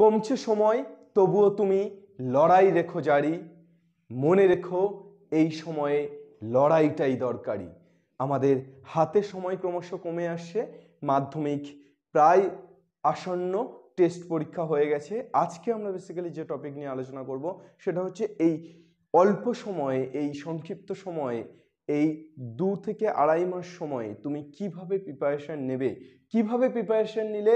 কমছে সময় তবুও তুমি লড়াই রেখো জারি মনে রেখো এই সময়ে লড়াইটাই দরকারি আমাদের হাতে সময় ক্রমশ কমে আসছে মাধ্যমিক প্রায় আসন্ন টেস্ট পরীক্ষা হয়ে গেছে আজকে আমরা বেসিক্যালি যে টপিক নিয়ে আলোচনা করব সেটা হচ্ছে এই অল্প সময়ে এই সংক্ষিপ্ত সময়ে এই দু থেকে আড়াই মাস সময়ে তুমি কিভাবে প্রিপারেশান নেবে কিভাবে প্রিপারেশান নিলে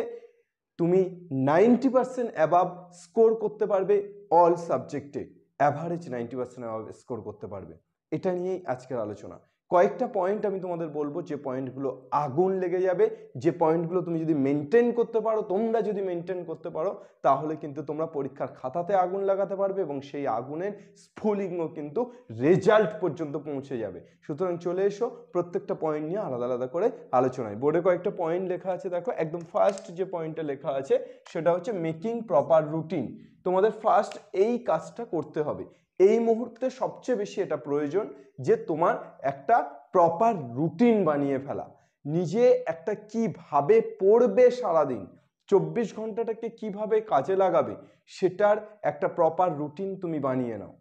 তুমি নাইনটি পার্সেন্ট অ্যাবাব স্কোর করতে পারবে অল সাবজেক্টে average ninety percent above score করতে পারবে এটা নিয়েই আজকের আলোচনা কয়েকটা পয়েন্ট আমি তোমাদের বলবো যে পয়েন্টগুলো আগুন লেগে যাবে যে পয়েন্টগুলো তুমি যদি মেনটেন করতে পারো তোমরা যদি মেনটেন করতে পারো তাহলে কিন্তু তোমরা পরীক্ষার খাতাতে আগুন লাগাতে পারবে এবং সেই আগুনের স্ফুলিঙ্গ কিন্তু রেজাল্ট পর্যন্ত পৌঁছে যাবে সুতরাং চলে এসো প্রত্যেকটা পয়েন্ট নিয়ে আলাদা আলাদা করে আলোচনায় বোর্ডে কয়েকটা পয়েন্ট লেখা আছে দেখো একদম ফার্স্ট যে পয়েন্টটা লেখা আছে সেটা হচ্ছে মেকিং প্রপার রুটিন তোমাদের ফার্স্ট এই কাজটা করতে হবে এই মুহূর্তে সবচেয়ে বেশি এটা প্রয়োজন যে তোমার একটা প্রপার রুটিন বানিয়ে ফেলা নিজে একটা কিভাবে পড়বে সারাদিন চব্বিশ ঘন্টাটাকে কিভাবে কাজে লাগাবে সেটার একটা প্রপার রুটিন তুমি বানিয়ে নাও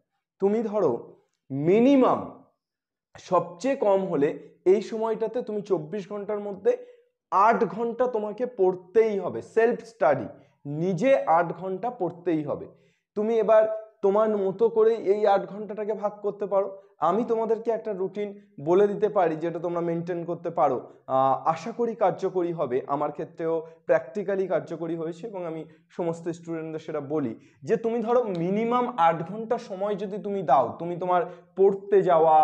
তুমি ধরো মিনিমাম সবচেয়ে কম হলে এই সময়টাতে তুমি চব্বিশ ঘন্টার মধ্যে আট ঘন্টা তোমাকে পড়তেই হবে সেলফ স্টাডি নিজে আট ঘন্টা পড়তেই হবে তুমি এবার তোমার মতো করে এই আট ঘন্টাটাকে ভাগ করতে পারো আমি তোমাদেরকে একটা রুটিন বলে দিতে পারি যেটা তোমরা মেনটেন করতে পারো আশা করি কার্যকরী হবে আমার ক্ষেত্রেও প্র্যাকটিক্যালি কার্যকরী হয়েছে এবং আমি সমস্ত স্টুডেন্টদের সেটা বলি যে তুমি ধরো মিনিমাম আট ঘন্টা সময় যদি তুমি দাও তুমি তোমার পড়তে যাওয়া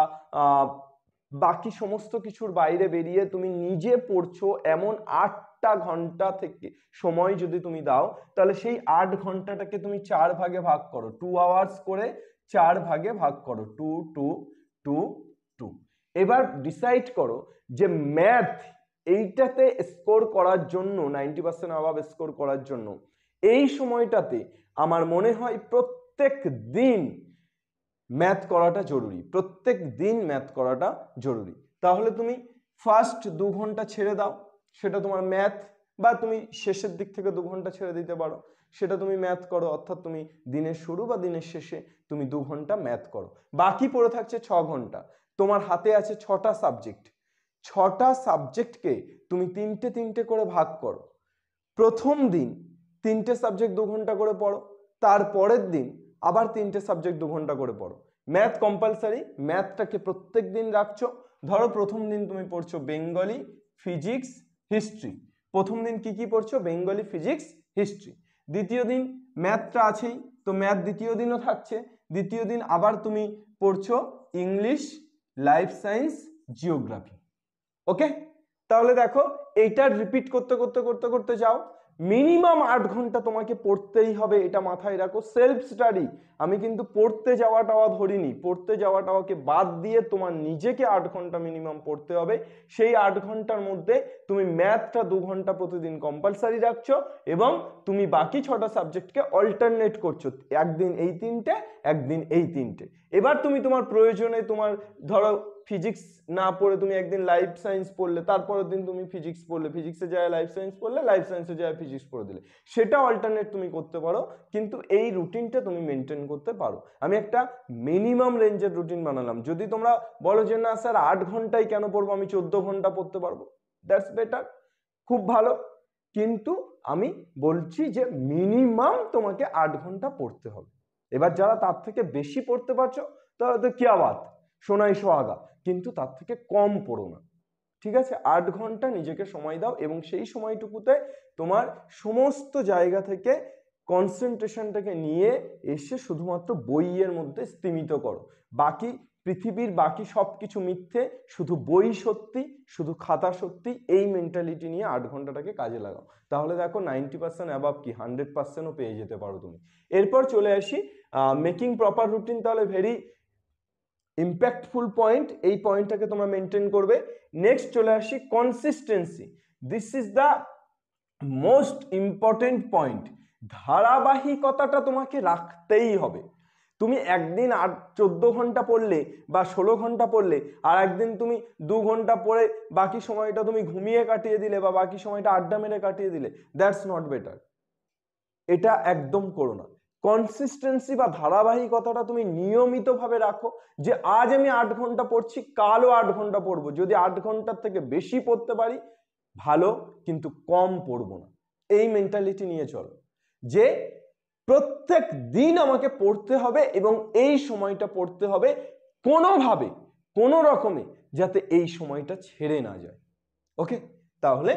বাকি সমস্ত কিছুর বাইরে বেরিয়ে তুমি নিজে পড়ছো এমন আট আটটা ঘন্টা থেকে সময় যদি তুমি দাও তাহলে সেই আট ঘন্টাটাকে তুমি চার ভাগে ভাগ করো টু আওয়ার্স করে চার ভাগে ভাগ করো টু টু টু টু এবার ডিসাইড করো যে ম্যাথ এইটাতে স্কোর করার জন্য নাইনটি পার্সেন্ট অভাব স্কোর করার জন্য এই সময়টাতে আমার মনে হয় প্রত্যেক দিন ম্যাথ করাটা জরুরি প্রত্যেক দিন ম্যাথ করাটা জরুরি তাহলে তুমি ফার্স্ট দু ঘন্টা ছেড়ে দাও সেটা তোমার ম্যাথ বা তুমি শেষের দিক থেকে দু ঘন্টা ছেড়ে দিতে পারো সেটা তুমি ম্যাথ করো অর্থাৎ তুমি দিনের শুরু বা দিনের শেষে তুমি দু ঘন্টা ম্যাথ করো বাকি পড়ে থাকছে ছ ঘন্টা তোমার হাতে আছে ছটা সাবজেক্ট ছটা সাবজেক্টকে তুমি তিনটে তিনটে করে ভাগ করো প্রথম দিন তিনটে সাবজেক্ট দু ঘন্টা করে পড়ো তারপরের দিন আবার তিনটে সাবজেক্ট দু ঘন্টা করে পড়ো ম্যাথ কম্পালসারি ম্যাথটাকে প্রত্যেক দিন রাখছো ধরো প্রথম দিন তুমি পড়ছো বেঙ্গলি ফিজিক্স হিস্ট্রি প্রথম দিন কি কি পড়ছো বেঙ্গলি ফিজিক্স হিস্ট্রি দ্বিতীয় দিন ম্যাথটা আছেই তো ম্যাথ দ্বিতীয় দিনও থাকছে দ্বিতীয় দিন আবার তুমি পড়ছো English life science geography okay তাহলে দেখো এইটার রিপিট করতে করতে করতে করতে যাও মিনিমাম আট ঘন্টা তোমাকে পড়তেই হবে এটা মাথায় রাখো সেলফ স্টাডি আমি কিন্তু পড়তে যাওয়াটাওয়া ধরিনি পড়তে যাওয়াটাওয়াকে বাদ দিয়ে তোমার নিজেকে আট ঘন্টা মিনিমাম পড়তে হবে সেই আট ঘন্টার মধ্যে তুমি ম্যাথটা দু ঘন্টা প্রতিদিন কম্পালসারি রাখছো এবং তুমি বাকি ছটা সাবজেক্টকে অল্টারনেট করছো একদিন এই তিনটে একদিন এই তিনটে এবার তুমি তোমার প্রয়োজনে তোমার ধরো ফিজিক্স না পড়ে তুমি একদিন লাইফ সায়েন্স পড়লে তারপরের দিন তুমি ফিজিক্স পড়লে ফিজিক্সে যায় লাইফ সায়েন্স পড়লে লাইফ সায়েন্সে যায় ফিজিক্স পড়ে দিলে সেটা অল্টারনেট তুমি করতে পারো কিন্তু এই রুটিনটা তুমি মেনটেন করতে পারো আমি একটা মিনিমাম রেঞ্জের রুটিন বানালাম যদি তোমরা বলো যে না স্যার আট ঘন্টায় কেন পড়বো আমি চোদ্দ ঘন্টা পড়তে পারবো দ্যাটস বেটার খুব ভালো কিন্তু আমি বলছি যে মিনিমাম তোমাকে আট ঘন্টা পড়তে হবে এবার যারা তার থেকে বেশি পড়তে পারছো তাহলে তো কিয়া সোনাই সোয়াগা কিন্তু তার থেকে কম পড়ো না ঠিক আছে আট ঘন্টা নিজেকে সময় দাও এবং সেই সময়টুকুতে তোমার সমস্ত জায়গা থেকে কনসেন্ট্রেশনটাকে নিয়ে এসে শুধুমাত্র বইয়ের মধ্যে স্তীমিত করো বাকি পৃথিবীর বাকি সব কিছু মিথ্যে শুধু বই সত্যি শুধু খাতা সত্যি এই মেন্টালিটি নিয়ে আট ঘন্টাটাকে কাজে লাগাও তাহলে দেখো নাইনটি পার্সেন্ট অ্যাবাভ কি হান্ড্রেড পার্সেন্টও পেয়ে যেতে পারো তুমি এরপর চলে আসি মেকিং প্রপার রুটিন তাহলে ভেরি ইম্প্যাক্টফুল পয়েন্ট এই পয়েন্টটাকে তোমরা মেনটেন করবে নেক্সট চলে আসি consistency this is the most important point ধারাবাহিকতাটা তোমাকে রাখতেই হবে তুমি একদিন আর চোদ্দ ঘন্টা পড়লে বা ষোলো ঘন্টা পড়লে আর একদিন তুমি দু ঘন্টা পড়ে বাকি সময়টা তুমি ঘুমিয়ে কাটিয়ে দিলে বা বাকি সময়টা আড্ডা মেরে কাটিয়ে দিলে দ্যাটস নট বেটার এটা একদম করো না কনসিস্টেন্সি বা ধারাবাহিকতাটা তুমি নিয়মিতভাবে রাখো যে আজ আমি আট ঘন্টা পড়ছি কালও আট ঘন্টা পড়বো যদি আট ঘন্টার থেকে বেশি পড়তে পারি ভালো কিন্তু কম পড়বো না এই মেন্টালিটি নিয়ে চলো যে প্রত্যেক দিন আমাকে পড়তে হবে এবং এই সময়টা পড়তে হবে কোনোভাবে কোনো রকমে যাতে এই সময়টা ছেড়ে না যায় ওকে তাহলে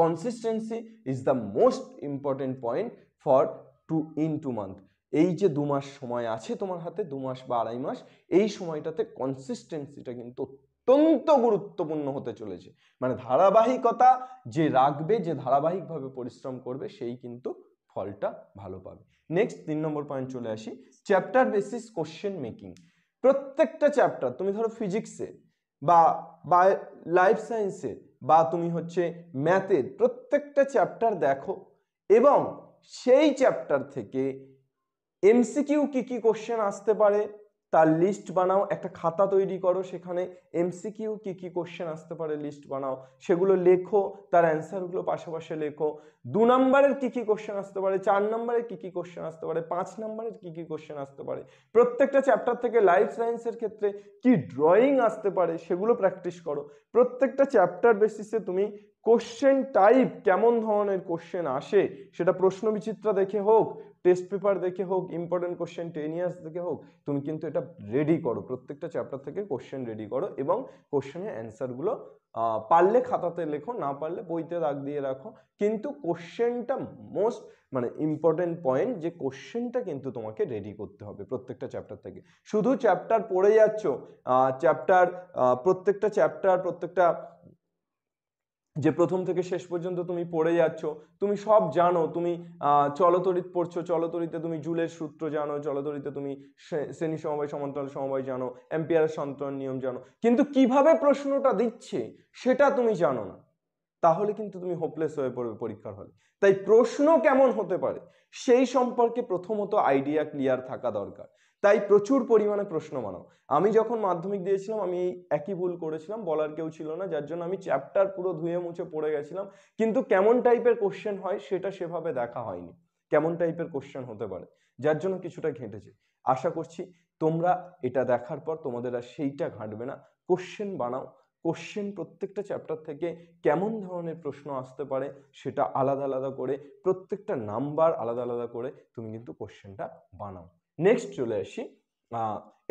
consistency is the most important point for two in two month এই যে দু মাস সময় আছে তোমার হাতে দু মাস বা আড়াই মাস এই সময়টাতে কনসিস্টেন্সিটা কিন্তু অত্যন্ত গুরুত্বপূর্ণ হতে চলেছে মানে ধারাবাহিকতা যে রাখবে যে ধারাবাহিকভাবে পরিশ্রম করবে সেই কিন্তু ফলটা ভালো পাবে নেক্সট তিন নম্বর পয়েন্ট চলে আসি চ্যাপ্টার বেসিস কোশ্চেন মেকিং প্রত্যেকটা চ্যাপ্টার তুমি ধরো ফিজিক্সে বা লাইফ সায়েন্সে বা তুমি হচ্ছে ম্যাথের প্রত্যেকটা চ্যাপ্টার দেখো এবং সেই চ্যাপ্টার থেকে এমসিকিউ কি কি কোশ্চেন আসতে পারে তার লিস্ট বানাও একটা খাতা তৈরি করো সেখানে এমসিকিউ কি কি কোশ্চেন আসতে পারে লিস্ট বানাও সেগুলো লেখো তার অ্যান্সারগুলো পাশাপাশি লেখো দু নম্বরের কি কি কোশ্চেন আসতে পারে চার নম্বরের কি কি কোশ্চেন আসতে পারে পাঁচ নম্বরের কি কি কোশ্চেন আসতে পারে প্রত্যেকটা চ্যাপ্টার থেকে লাইফ সায়েন্সের ক্ষেত্রে কি ড্রয়িং আসতে পারে সেগুলো প্র্যাকটিস করো প্রত্যেকটা চ্যাপ্টার বেসিসে তুমি কোশ্চেন টাইপ কেমন ধরনের কোশ্চেন আসে সেটা প্রশ্ন বিচিত্রা দেখে হোক টেস্ট পেপার দেখে হোক ইম্পর্টেন্ট কোশ্চেন টেন ইয়ার্স হোক তুমি কিন্তু এটা রেডি করো প্রত্যেকটা চ্যাপ্টার থেকে কোশ্চেন রেডি করো এবং কোশ্চেনের অ্যান্সারগুলো পারলে খাতাতে লেখো না পারলে বইতে দাগ দিয়ে রাখো কিন্তু কোশ্চেনটা মোস্ট মানে ইম্পর্টেন্ট পয়েন্ট যে কোশ্চেনটা কিন্তু তোমাকে রেডি করতে হবে প্রত্যেকটা চ্যাপ্টার থেকে শুধু চ্যাপ্টার পড়ে যাচ্ছ চ্যাপ্টার প্রত্যেকটা চ্যাপ্টার প্রত্যেকটা যে প্রথম থেকে শেষ পর্যন্ত তুমি পড়ে যাচ্ছ তুমি সব জানো তুমি চলতরিত পড়ছো চলতরিতে তুমি জুলের সূত্র জানো চলতরিতে তুমি শ্রেণী সমবায় সমান্তরাল সমবায় জানো এম্পিয়ার সন্তরণ নিয়ম জানো কিন্তু কিভাবে প্রশ্নটা দিচ্ছে সেটা তুমি জানো না তাহলে কিন্তু তুমি হোপলেস হয়ে পড়বে পরীক্ষার হলে তাই প্রশ্ন কেমন হতে পারে সেই সম্পর্কে প্রথমত আইডিয়া ক্লিয়ার থাকা দরকার তাই প্রচুর পরিমাণে প্রশ্ন বানাও আমি যখন মাধ্যমিক দিয়েছিলাম আমি একই ভুল করেছিলাম বলার কেউ ছিল না যার জন্য আমি চ্যাপ্টার পুরো ধুয়ে মুছে পড়ে গেছিলাম কিন্তু কেমন টাইপের কোশ্চেন হয় সেটা সেভাবে দেখা হয়নি কেমন টাইপের কোশ্চেন হতে পারে যার জন্য কিছুটা ঘেঁটেছে আশা করছি তোমরা এটা দেখার পর তোমাদের আর সেইটা ঘাঁটবে না কোশ্চেন বানাও কোশ্চেন প্রত্যেকটা চ্যাপ্টার থেকে কেমন ধরনের প্রশ্ন আসতে পারে সেটা আলাদা আলাদা করে প্রত্যেকটা নাম্বার আলাদা আলাদা করে তুমি কিন্তু কোশ্চেনটা বানাও নেক্সট চলে আসি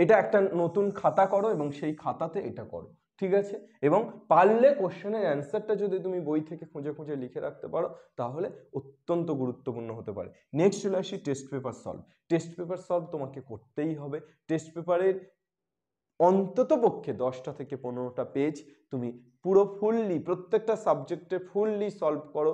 এটা একটা নতুন খাতা করো এবং সেই খাতাতে এটা করো ঠিক আছে এবং পারলে কোশ্চেনের অ্যান্সারটা যদি তুমি বই থেকে খুঁজে খুঁজে লিখে রাখতে পারো তাহলে অত্যন্ত গুরুত্বপূর্ণ হতে পারে নেক্সট চলে আসি test paper solve test paper solve তোমাকে করতেই হবে টেস্ট পেপারের অন্তত পক্ষে দশটা থেকে পনেরোটা পেজ তুমি পুরো ফুললি প্রত্যেকটা সাবজেক্টে ফুললি সলভ করো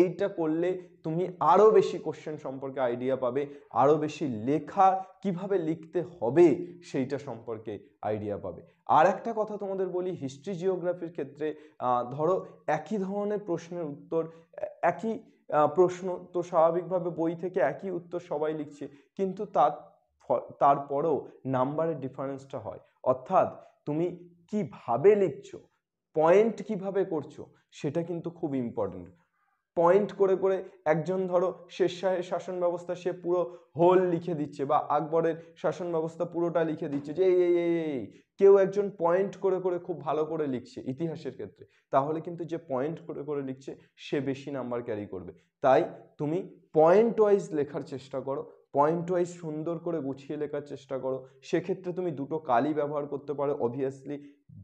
এইটা করলে তুমি আরও বেশি কোশ্চেন সম্পর্কে আইডিয়া পাবে আরও বেশি লেখা কিভাবে লিখতে হবে সেইটা সম্পর্কে আইডিয়া পাবে আর একটা কথা তোমাদের বলি হিস্ট্রি জিওগ্রাফির ক্ষেত্রে ধরো একই ধরনের প্রশ্নের উত্তর একই প্রশ্ন তো স্বাভাবিকভাবে বই থেকে একই উত্তর সবাই লিখছে কিন্তু তার তারপরেও নাম্বারের ডিফারেন্সটা হয় অর্থাৎ তুমি কিভাবে লিখছো পয়েন্ট কিভাবে করছো সেটা কিন্তু খুব ইম্পর্টেন্ট পয়েন্ট করে করে একজন ধরো শেরশাহের শাসন ব্যবস্থা সে পুরো হোল লিখে দিচ্ছে বা আকবরের শাসন ব্যবস্থা পুরোটা লিখে দিচ্ছে যে এই এই কেউ একজন পয়েন্ট করে করে খুব ভালো করে লিখছে ইতিহাসের ক্ষেত্রে তাহলে কিন্তু যে পয়েন্ট করে করে লিখছে সে বেশি নাম্বার ক্যারি করবে তাই তুমি পয়েন্ট ওয়াইজ লেখার চেষ্টা করো পয়েন্ট ওয়াইজ সুন্দর করে গুছিয়ে লেখার চেষ্টা করো সেক্ষেত্রে তুমি দুটো কালি ব্যবহার করতে পারো obviously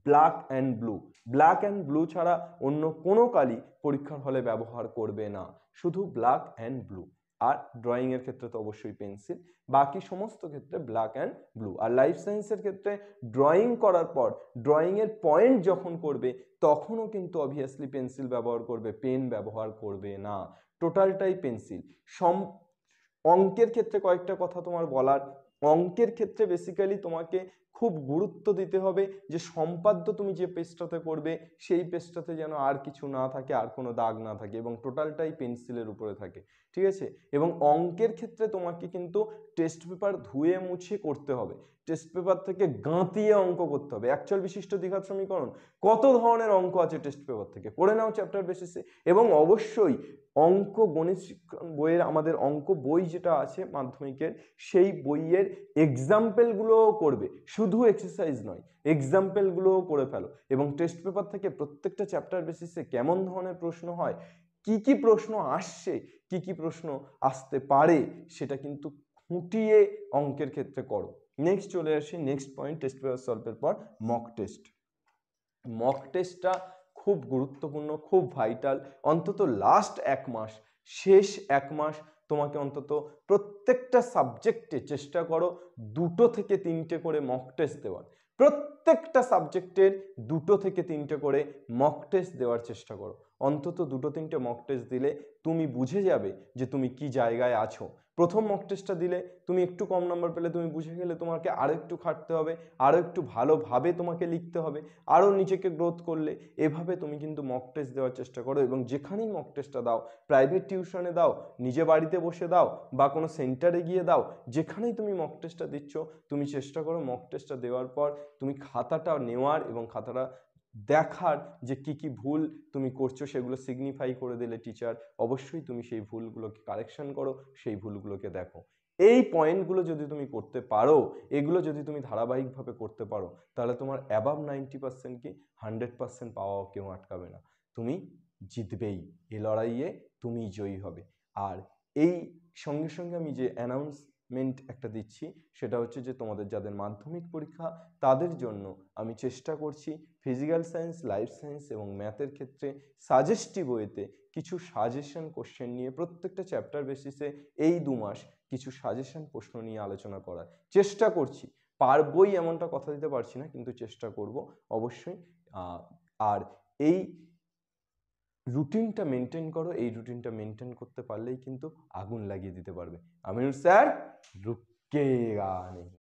black and blue black and blue ছাড়া অন্য কোনো কালি পরীক্ষার হলে ব্যবহার করবে না শুধু ব্ল্যাক অ্যান্ড ব্লু আর ড্রয়িংয়ের ক্ষেত্রে তো অবশ্যই পেন্সিল বাকি সমস্ত ক্ষেত্রে ব্ল্যাক অ্যান্ড ব্লু আর লাইফ সায়েন্সের ক্ষেত্রে ড্রয়িং করার পর ড্রয়িংয়ের পয়েন্ট যখন করবে তখনও কিন্তু অবভিয়াসলি পেন্সিল ব্যবহার করবে পেন ব্যবহার করবে না টোটালটাই পেন্সিল সম অঙ্কের ক্ষেত্রে কয়েকটা কথা তোমার বলার অঙ্কের ক্ষেত্রে বেসিক্যালি তোমাকে খুব গুরুত্ব দিতে হবে যে সম্পাদ্য তুমি যে পেজটাতে করবে সেই পেজটাতে যেন আর কিছু না থাকে আর কোনো দাগ না থাকে এবং টোটালটাই পেন্সিলের উপরে থাকে ঠিক আছে এবং অঙ্কের ক্ষেত্রে তোমাকে কিন্তু টেস্ট পেপার ধুয়ে মুছে করতে হবে টেস্ট পেপার থেকে গাঁতিয়ে অঙ্ক করতে হবে অ্যাকচুয়াল বিশিষ্ট দ্বিঘাত সমীকরণ কত ধরনের অঙ্ক আছে টেস্ট পেপার থেকে করে নাও চ্যাপ্টার বেসিসে এবং অবশ্যই অঙ্ক গণিত বইয়ের আমাদের অঙ্ক বই যেটা আছে মাধ্যমিকের সেই বইয়ের এক্সাম্পেলগুলোও করবে শুধু এক্সারসাইজ নয় এক্সাম্পলগুলোও করে ফেলো এবং টেস্ট পেপার থেকে প্রত্যেকটা চ্যাপ্টার বেসিসে কেমন ধরনের প্রশ্ন হয় কি কি প্রশ্ন আসছে কি কি প্রশ্ন আসতে পারে সেটা কিন্তু খুঁটিয়ে অঙ্কের ক্ষেত্রে করো নেক্সট চলে আসি নেক্সট পয়েন্ট টেস্ট পেপার সলভের পর মক টেস্ট মক টেস্টটা খুব গুরুত্বপূর্ণ খুব ভাইটাল অন্তত লাস্ট এক মাস শেষ এক মাস তোমাকে অন্তত প্রত্যেক প্রত্যেকটা সাবজেক্টে চেষ্টা করো দুটো থেকে তিনটে করে মক টেস্ট দেওয়ার প্রত্যেকটা সাবজেক্টের দুটো থেকে তিনটে করে মক টেস্ট দেওয়ার চেষ্টা করো অন্তত দুটো তিনটে মক টেস্ট দিলে তুমি বুঝে যাবে যে তুমি কি জায়গায় আছো প্রথম মক টেস্টটা দিলে তুমি একটু কম নাম্বার পেলে তুমি বুঝে গেলে তোমাকে আরও একটু খাটতে হবে আরও একটু ভালোভাবে তোমাকে লিখতে হবে আরও নিজেকে গ্রোথ করলে এভাবে তুমি কিন্তু মক টেস্ট দেওয়ার চেষ্টা করো এবং যেখানেই মক টেস্টটা দাও প্রাইভেট টিউশনে দাও নিজে বাড়িতে বসে দাও বা কোনো সেন্টারে গিয়ে দাও যেখানেই তুমি মক টেস্টটা দিচ্ছ তুমি চেষ্টা করো মক টেস্টটা দেওয়ার পর তুমি খাতাটা নেওয়ার এবং খাতাটা দেখার যে কি কি ভুল তুমি করছো সেগুলো সিগনিফাই করে দিলে টিচার অবশ্যই তুমি সেই ভুলগুলোকে কারেকশন করো সেই ভুলগুলোকে দেখো এই পয়েন্টগুলো যদি তুমি করতে পারো এগুলো যদি তুমি ধারাবাহিকভাবে করতে পারো তাহলে তোমার অ্যাবাভ নাইনটি পার্সেন্ট কি হান্ড্রেড পার্সেন্ট পাওয়া কেউ আটকাবে না তুমি জিতবেই এ লড়াইয়ে তুমি জয়ী হবে আর এই সঙ্গে সঙ্গে আমি যে অ্যানাউন্স মেন্ট একটা দিচ্ছি সেটা হচ্ছে যে তোমাদের যাদের মাধ্যমিক পরীক্ষা তাদের জন্য আমি চেষ্টা করছি ফিজিক্যাল সায়েন্স লাইফ সায়েন্স এবং ম্যাথের ক্ষেত্রে সাজেস্টিভ বইতে কিছু সাজেশন কোশ্চেন নিয়ে প্রত্যেকটা চ্যাপ্টার বেসিসে এই দু মাস কিছু সাজেশন প্রশ্ন নিয়ে আলোচনা করার চেষ্টা করছি পারবই এমনটা কথা দিতে পারছি না কিন্তু চেষ্টা করব অবশ্যই আর এই রুটিনটা মেনটেন করো এই রুটিনটা মেনটেন করতে পারলেই কিন্তু আগুন লাগিয়ে দিতে পারবে আমিনুর স্যার রুকে নেই